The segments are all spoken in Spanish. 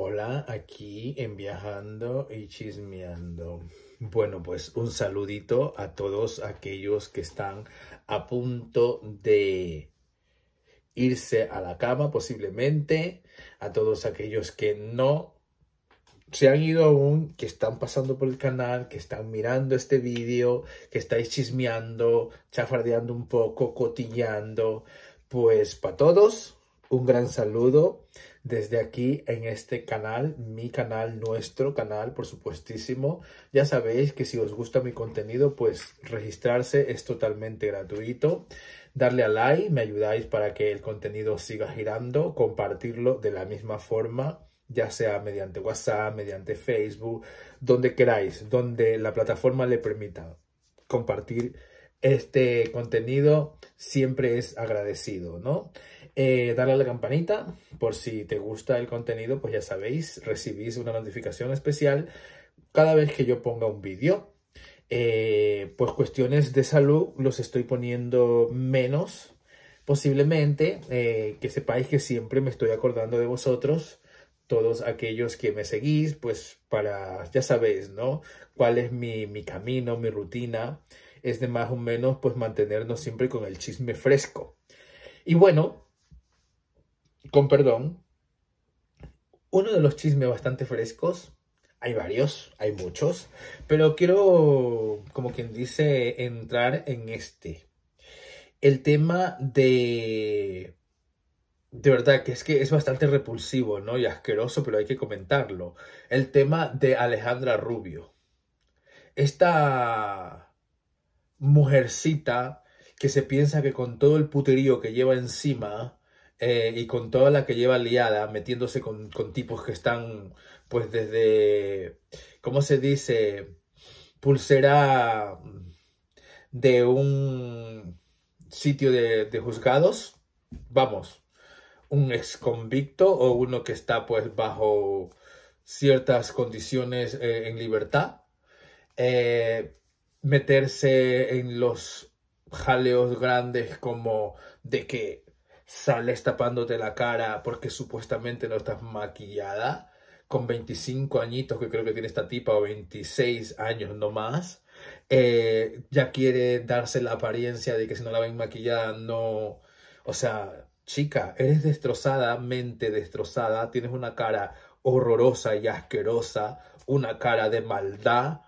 Hola, aquí en Viajando y Chismeando. Bueno, pues un saludito a todos aquellos que están a punto de irse a la cama posiblemente, a todos aquellos que no se han ido aún, que están pasando por el canal, que están mirando este vídeo, que estáis chismeando, chafardeando un poco, cotillando. Pues para todos, un gran saludo desde aquí en este canal, mi canal, nuestro canal, por supuestísimo. Ya sabéis que si os gusta mi contenido, pues registrarse es totalmente gratuito. Darle a like, me ayudáis para que el contenido siga girando, compartirlo de la misma forma ya sea mediante WhatsApp, mediante Facebook, donde queráis, donde la plataforma le permita compartir este contenido, siempre es agradecido, ¿no? Eh, dale darle a la campanita por si te gusta el contenido, pues ya sabéis, recibís una notificación especial cada vez que yo ponga un vídeo. Eh, pues cuestiones de salud los estoy poniendo menos, posiblemente, eh, que sepáis que siempre me estoy acordando de vosotros, todos aquellos que me seguís, pues para, ya sabéis, ¿no? Cuál es mi, mi camino, mi rutina, es de más o menos pues mantenernos siempre con el chisme fresco. Y bueno, con perdón, uno de los chismes bastante frescos, hay varios, hay muchos, pero quiero, como quien dice, entrar en este. El tema de... De verdad que es que es bastante repulsivo, ¿no? Y asqueroso, pero hay que comentarlo. El tema de Alejandra Rubio. Esta mujercita que se piensa que con todo el puterío que lleva encima, eh, y con toda la que lleva liada, metiéndose con, tipos que están, pues desde, ¿cómo se dice? Pulsera de un sitio de, juzgados, vamos, un ex convicto o uno que está pues bajo ciertas condiciones eh, en libertad, eh, meterse en los jaleos grandes como de que sales tapándote la cara porque supuestamente no estás maquillada, con 25 añitos que creo que tiene esta tipa o 26 años no más, eh, ya quiere darse la apariencia de que si no la ven maquillada no, o sea, chica, eres destrozada, mente destrozada, tienes una cara horrorosa y asquerosa, una cara de maldad,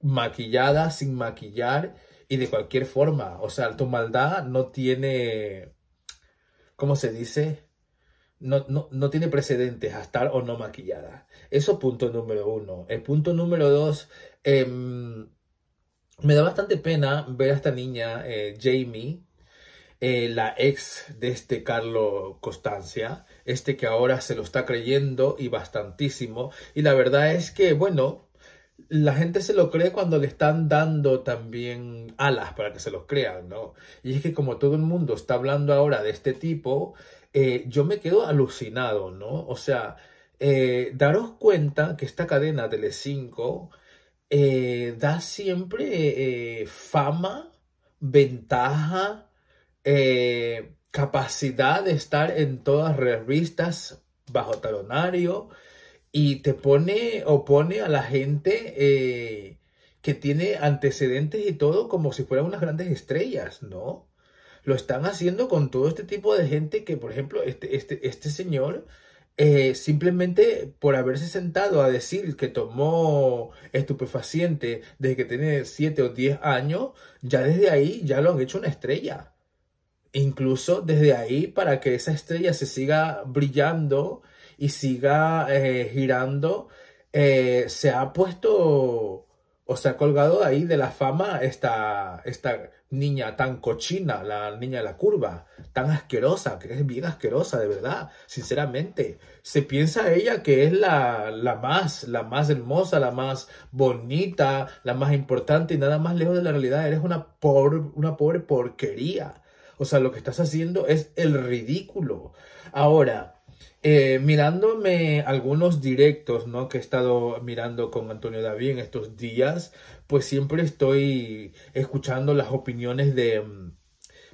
maquillada, sin maquillar y de cualquier forma. O sea, tu maldad no tiene ¿cómo se dice? No, no, no, tiene precedentes hasta estar o no maquillada. Eso punto número uno. El punto número dos, em, me da bastante pena ver a esta niña, eh, Jamie, eh, la ex de este Carlos Constancia, este que ahora se lo está creyendo y bastantísimo. Y la verdad es que, bueno, la gente se lo cree cuando le están dando también alas para que se los crean, ¿no? Y es que como todo el mundo está hablando ahora de este tipo, eh, yo me quedo alucinado, ¿no? O sea, eh, daros cuenta que esta cadena Tele5 eh, da siempre fama, ventaja, capacidad de estar en todas revistas bajo talonario y te pone opone a la gente eh, que tiene antecedentes y todo como si fueran unas grandes estrellas, ¿no? Lo están haciendo con todo este tipo de gente que, por ejemplo, este, este, este señor eh, simplemente por haberse sentado a decir que tomó estupefaciente desde que tiene 7 o 10 años, ya desde ahí ya lo han hecho una estrella. Incluso desde ahí para que esa estrella se siga brillando y siga eh, girando, eh, se ha puesto o se ha colgado ahí de la fama esta, esta niña tan cochina, la niña de la curva, tan asquerosa, que es bien asquerosa, de verdad, sinceramente. Se piensa ella que es la, la más, la más hermosa, la más bonita, la más importante y nada más lejos de la realidad. Eres una pobre, una pobre porquería. O sea, lo que estás haciendo es el ridículo. Ahora, eh, mirándome algunos directos ¿no? que he estado mirando con Antonio David en estos días, pues siempre estoy escuchando las opiniones de... Mm,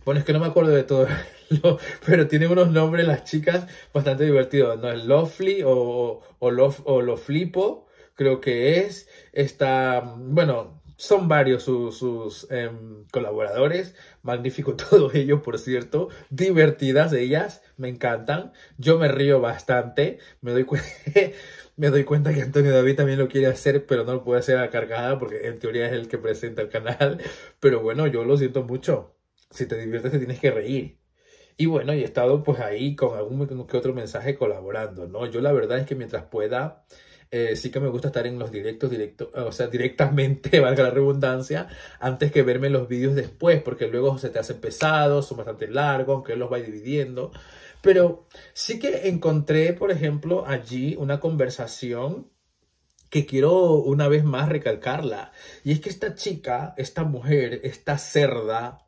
bueno, es que no me acuerdo de todo, pero tienen unos nombres las chicas bastante divertidos, ¿no? es Lovely o, o, lo, o Flipo, creo que es. Está, mm, bueno, son varios sus, em, colaboradores, magnífico todo ello, por cierto, divertidas ellas me encantan. Yo me río bastante, me doy, me doy cuenta que Antonio David también lo quiere hacer, pero no lo puede hacer a cargada porque en teoría es el que presenta el canal. Pero bueno, yo lo siento mucho. Si te diviertes, te tienes que reír. Y bueno, he estado pues ahí con algún que otro mensaje colaborando, ¿no? Yo la verdad es que mientras pueda, eh, sí que me gusta estar en los directos, directo, eh, o sea, directamente, valga la redundancia, antes que verme los vídeos después, porque luego se te hacen pesados, son bastante largos, aunque los va dividiendo. Pero sí que encontré, por ejemplo, allí una conversación que quiero una vez más recalcarla. Y es que esta chica, esta mujer, esta cerda,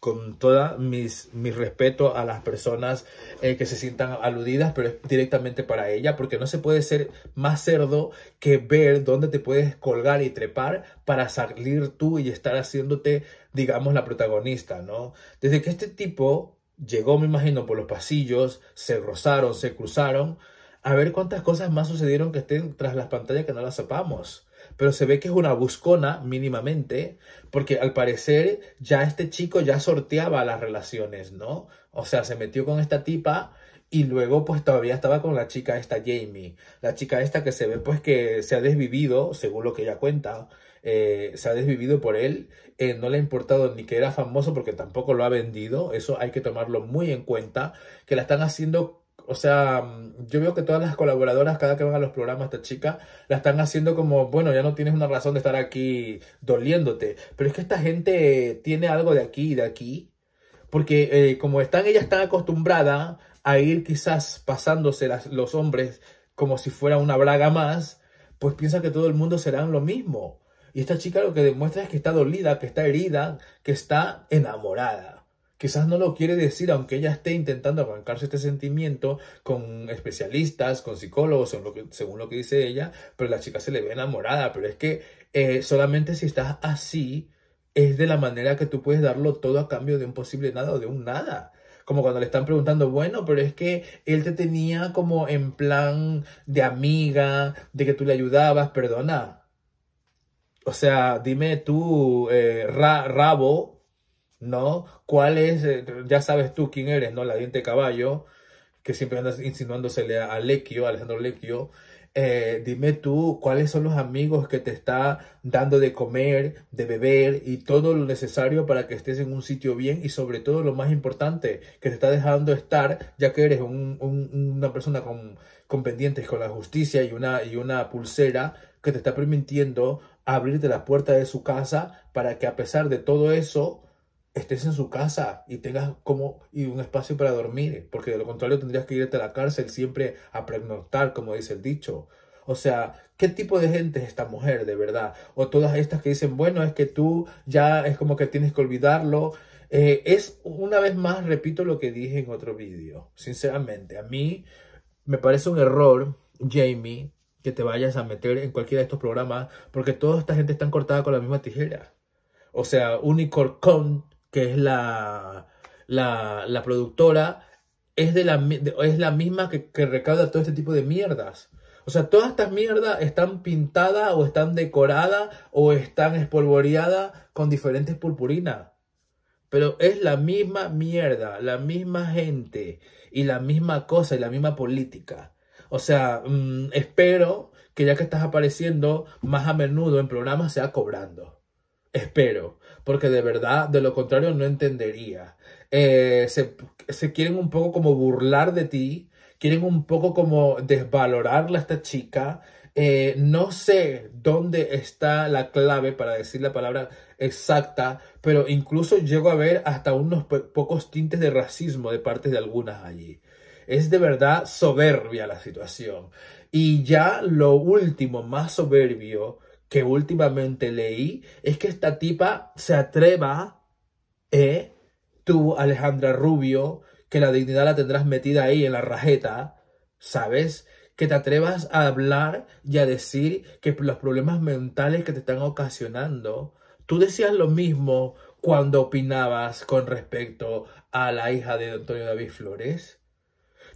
con toda mi respeto a las personas eh, que se sientan aludidas, pero es directamente para ella, porque no se puede ser más cerdo que ver dónde te puedes colgar y trepar para salir tú y estar haciéndote, digamos, la protagonista, ¿no? Desde que este tipo llegó, me imagino, por los pasillos, se rozaron, se cruzaron, a ver cuántas cosas más sucedieron que estén tras las pantallas que no las sepamos pero se ve que es una buscona mínimamente, porque al parecer ya este chico ya sorteaba las relaciones, ¿no? O sea, se metió con esta tipa y luego pues todavía estaba con la chica esta Jamie, la chica esta que se ve pues que se ha desvivido, según lo que ella cuenta, eh, se ha desvivido por él, eh, no le ha importado ni que era famoso porque tampoco lo ha vendido, eso hay que tomarlo muy en cuenta, que la están haciendo o sea, yo veo que todas las colaboradoras, cada que van a los programas esta chica, la están haciendo como, bueno, ya no tienes una razón de estar aquí doliéndote. Pero es que esta gente tiene algo de aquí y de aquí. Porque eh, como están, ellas están acostumbradas a ir quizás pasándose los hombres como si fuera una braga más, pues piensa que todo el mundo será lo mismo. Y esta chica lo que demuestra es que está dolida, que está herida, que está enamorada. Quizás no lo quiere decir, aunque ella esté intentando arrancarse este sentimiento con especialistas, con psicólogos, según lo que, según lo que dice ella, pero la chica se le ve enamorada. Pero es que eh, solamente si estás así, es de la manera que tú puedes darlo todo a cambio de un posible nada o de un nada como cuando le están preguntando, bueno, pero es que él te tenía como en plan de amiga, de que tú le ayudabas, perdona. O sea, dime tú, eh, rabo, ¿no? ¿Cuál es? Eh, ya sabes tú quién eres, ¿no? La diente caballo, que siempre andas insinuándosele a, Lequio, a Alejandro Lequio. Eh, dime tú cuáles son los amigos que te está dando de comer, de beber y todo lo necesario para que estés en un sitio bien y sobre todo lo más importante, que te está dejando estar, ya que eres un, una persona con, pendientes con la justicia y una, y una pulsera que te está permitiendo abrirte la puerta de su casa para que a pesar de todo eso, estés en su casa y tengas como y un espacio para dormir, porque de lo contrario tendrías que irte a la cárcel siempre a prenotar, como dice el dicho. O sea, ¿qué tipo de gente es esta mujer de verdad? O todas estas que dicen, bueno, es que tú ya es como que tienes que olvidarlo. Eh, es una vez más, repito lo que dije en otro vídeo. Sinceramente, a mí me parece un error, Jamie, que te vayas a meter en cualquiera de estos programas, porque toda esta gente está cortada con la misma tijera. O sea, Unicorn que es la, la, productora, es, de la, es la misma que, recauda todo este tipo de mierdas. O sea, todas estas mierdas están pintadas o están decoradas o están espolvoreadas con diferentes purpurinas. Pero es la misma mierda, la misma gente y la misma cosa y la misma política. O sea, mm, espero que ya que estás apareciendo más a menudo en programas sea cobrando. Espero porque de verdad, de lo contrario, no entendería. Eh, se, quieren un poco como burlar de ti, quieren un poco como desvalorarla esta chica. Eh, no sé dónde está la clave para decir la palabra exacta, pero incluso llego a ver hasta unos pocos tintes de racismo de parte de algunas allí. Es de verdad soberbia la situación. Y ya lo último, más soberbio, que últimamente leí es que esta tipa se atreva, ¿eh? Tú, Alejandra Rubio, que la dignidad la tendrás metida ahí en la rajeta, ¿sabes? Que te atrevas a hablar y a decir que los problemas mentales que te están ocasionando. Tú decías lo mismo cuando opinabas con respecto a la hija de Antonio David Flores.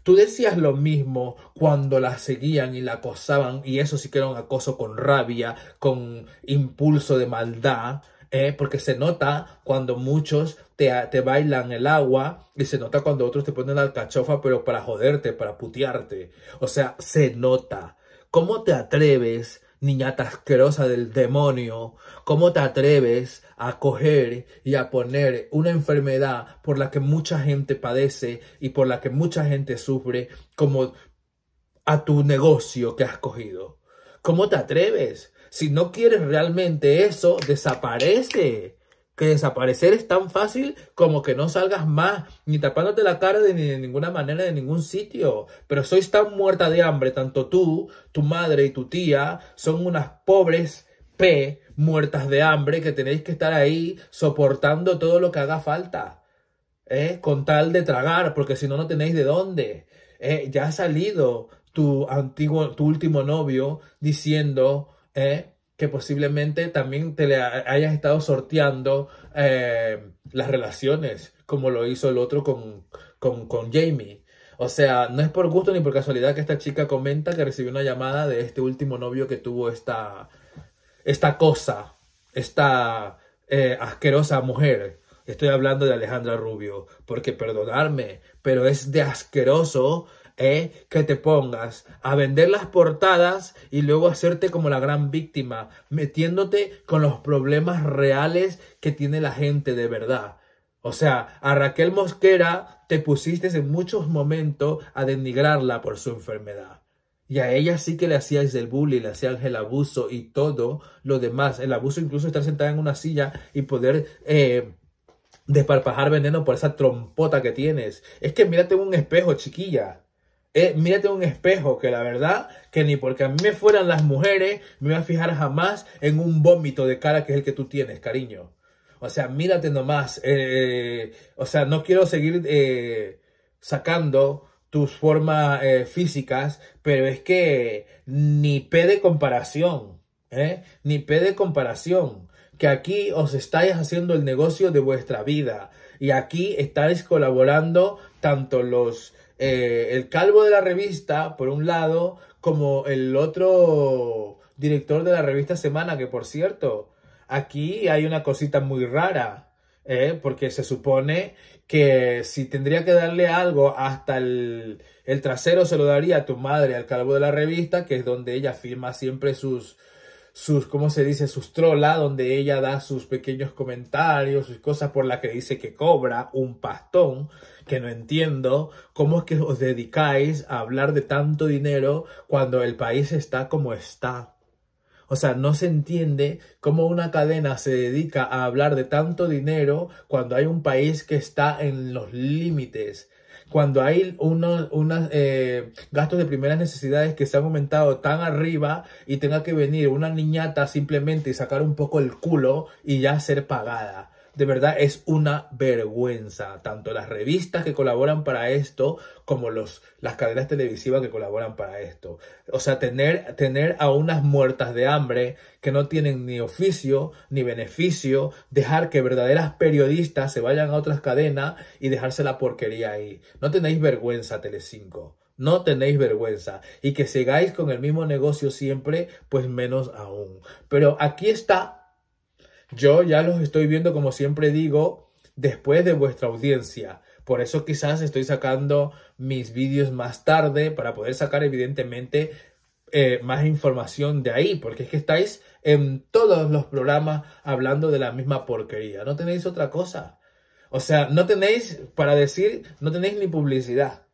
Tú decías lo mismo cuando la seguían y la acosaban, y eso sí que era un acoso con rabia, con impulso de maldad, ¿eh? porque se nota cuando muchos te, te, bailan el agua y se nota cuando otros te ponen la alcachofa, pero para joderte, para putearte. O sea, se nota. ¿Cómo te atreves niñata asquerosa del demonio, ¿cómo te atreves a coger y a poner una enfermedad por la que mucha gente padece y por la que mucha gente sufre como a tu negocio que has cogido? ¿Cómo te atreves? Si no quieres realmente eso, desaparece que desaparecer es tan fácil como que no salgas más, ni tapándote la cara de, ni de ninguna manera, de ningún sitio. Pero sois tan muerta de hambre, tanto tú, tu madre y tu tía son unas pobres P muertas de hambre que tenéis que estar ahí soportando todo lo que haga falta. ¿eh? Con tal de tragar, porque si no, no tenéis de dónde. ¿eh? Ya ha salido tu antiguo, tu último novio diciendo, ¿eh? que posiblemente también te le hayas estado sorteando eh, las relaciones, como lo hizo el otro con, con, con Jamie. O sea, no es por gusto ni por casualidad que esta chica comenta que recibió una llamada de este último novio que tuvo esta, esta cosa, esta eh, asquerosa mujer. Estoy hablando de Alejandra Rubio, porque perdonarme, pero es de asqueroso ¿eh? que te pongas a vender las portadas y luego hacerte como la gran víctima, metiéndote con los problemas reales que tiene la gente de verdad. O sea, a Raquel Mosquera te pusiste en muchos momentos a denigrarla por su enfermedad. Y a ella sí que le hacías el bullying, le hacías el abuso y todo lo demás. El abuso incluso estar sentada en una silla y poder eh, desparpajar veneno por esa trompota que tienes. Es que mírate en un espejo, chiquilla eh, mírate un espejo que la verdad que ni porque a mí me fueran las mujeres me voy a fijar jamás en un vómito de cara que es el que tú tienes, cariño. O sea, mírate nomás. Eh, o sea, no quiero seguir eh, sacando tus formas eh, físicas, pero es que ni pede comparación, ni pede comparación que aquí os estáis haciendo el negocio de vuestra vida y aquí estáis colaborando tanto los eh, el calvo de la revista, por un lado, como el otro director de la revista Semana, que por cierto, aquí hay una cosita muy rara, eh, porque se supone que si tendría que darle algo hasta el, el trasero se lo daría a tu madre, al calvo de la revista, que es donde ella firma siempre sus, sus, ¿cómo se dice?, sus trola, donde ella da sus pequeños comentarios, sus cosas por las que dice que cobra un pastón, que no entiendo cómo es que os dedicáis a hablar de tanto dinero cuando el país está como está. O sea, no se entiende cómo una cadena se dedica a hablar de tanto dinero cuando hay un país que está en los límites cuando hay unos, unos eh, gastos de primeras necesidades que se han aumentado tan arriba y tenga que venir una niñata simplemente y sacar un poco el culo y ya ser pagada de verdad es una vergüenza. Tanto las revistas que colaboran para esto como los, las cadenas televisivas que colaboran para esto. O sea, tener, tener a unas muertas de hambre que no tienen ni oficio ni beneficio, dejar que verdaderas periodistas se vayan a otras cadenas y dejarse la porquería ahí. No tenéis vergüenza, Telecinco. No tenéis vergüenza y que sigáis con el mismo negocio siempre, pues menos aún. Pero aquí está yo ya los estoy viendo, como siempre digo, después de vuestra audiencia. Por eso quizás estoy sacando mis vídeos más tarde para poder sacar evidentemente eh, más información de ahí, porque es que estáis en todos los programas hablando de la misma porquería. No tenéis otra cosa. O sea, no tenéis, para decir, no tenéis ni publicidad.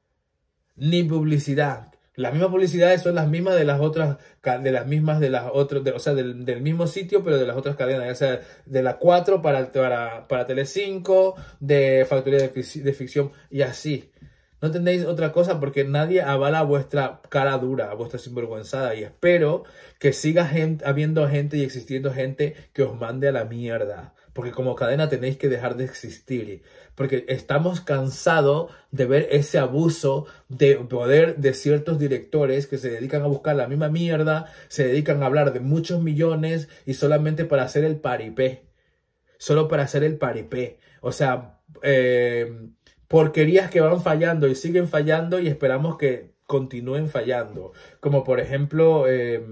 Ni publicidad. Las mismas publicidades son las mismas de las otras, de las mismas de las otras, o sea, del, mismo sitio, pero de las otras cadenas, ya sea de la 4 para, para, para Tele5, de Factoría de, Ficción y así. No tendréis otra cosa porque nadie avala vuestra cara dura, vuestra sinvergüenzada. Y espero que siga gente, habiendo gente y existiendo gente que os mande a la mierda porque como cadena tenéis que dejar de existir, porque estamos cansados de ver ese abuso de poder de ciertos directores que se dedican a buscar la misma mierda, se dedican a hablar de muchos millones y solamente para hacer el paripé, solo para hacer el paripé, o sea, eh, porquerías que van fallando y siguen fallando y esperamos que continúen fallando, como por ejemplo eh,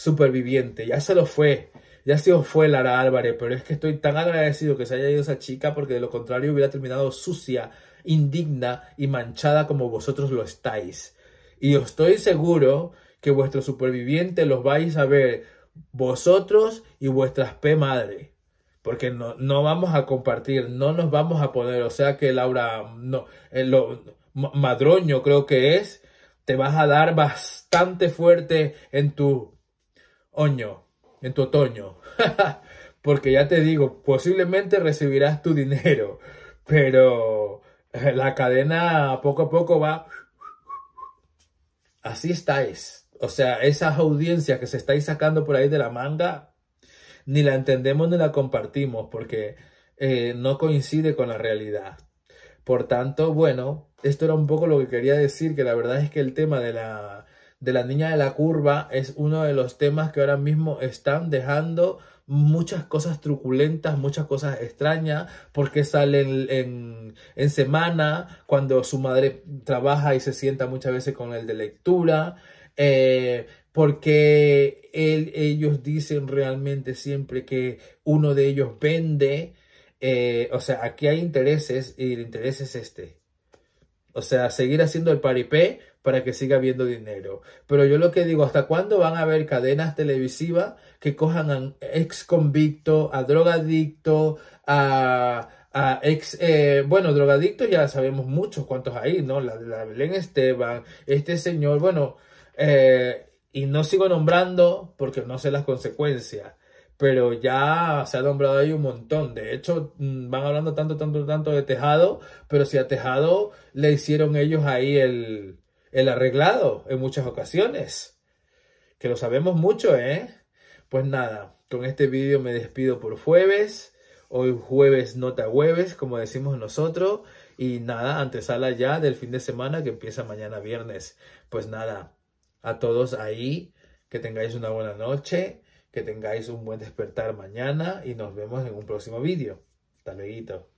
Superviviente, ya se lo fue. Ya se os fue Lara Álvarez, pero es que estoy tan agradecido que se haya ido esa chica porque de lo contrario hubiera terminado sucia, indigna y manchada como vosotros lo estáis. Y os estoy seguro que vuestro superviviente los vais a ver vosotros y vuestras P madre. Porque no, no vamos a compartir, no nos vamos a poner. O sea que Laura, no, eh, lo, madroño creo que es, te vas a dar bastante fuerte en tu oño en tu otoño. Porque ya te digo, posiblemente recibirás tu dinero, pero eh, la cadena poco a poco va... Así estáis. O sea, esas audiencias que se estáis sacando por ahí de la manga, ni la entendemos ni la compartimos porque eh, no coincide con la realidad. Por tanto, bueno, esto era un poco lo que quería decir, que la verdad es que el tema de la de la niña de la curva es uno de los temas que ahora mismo están dejando muchas cosas truculentas, muchas cosas extrañas, porque salen en, semana, cuando su madre trabaja y se sienta muchas veces con el de lectura, eh, porque ellos dicen realmente siempre que uno de ellos vende, eh, o sea, aquí hay intereses y el interés es este, o sea, seguir haciendo el paripé para que siga habiendo dinero. Pero yo lo que digo, ¿hasta cuándo van a haber cadenas televisivas que cojan a ex convicto, a drogadicto, a, a ex, eh, bueno, drogadictos ya sabemos muchos cuántos hay, ¿no? La, la Belén Esteban, este señor, bueno, eh, y no sigo nombrando porque no sé las consecuencias pero ya se ha nombrado ahí un montón. De hecho, mm, van hablando tanto, tanto, tanto de Tejado, pero si a Tejado le hicieron ellos ahí el, el arreglado en muchas ocasiones. Que lo sabemos mucho, ¿eh? Pues nada, con este vídeo me despido por jueves. Hoy jueves nota jueves, como decimos nosotros. Y nada, antesala ya del fin de semana que empieza mañana viernes. Pues nada, a todos ahí, que tengáis una buena noche que tengáis un buen despertar mañana y nos vemos en un próximo vídeo. Hasta luego.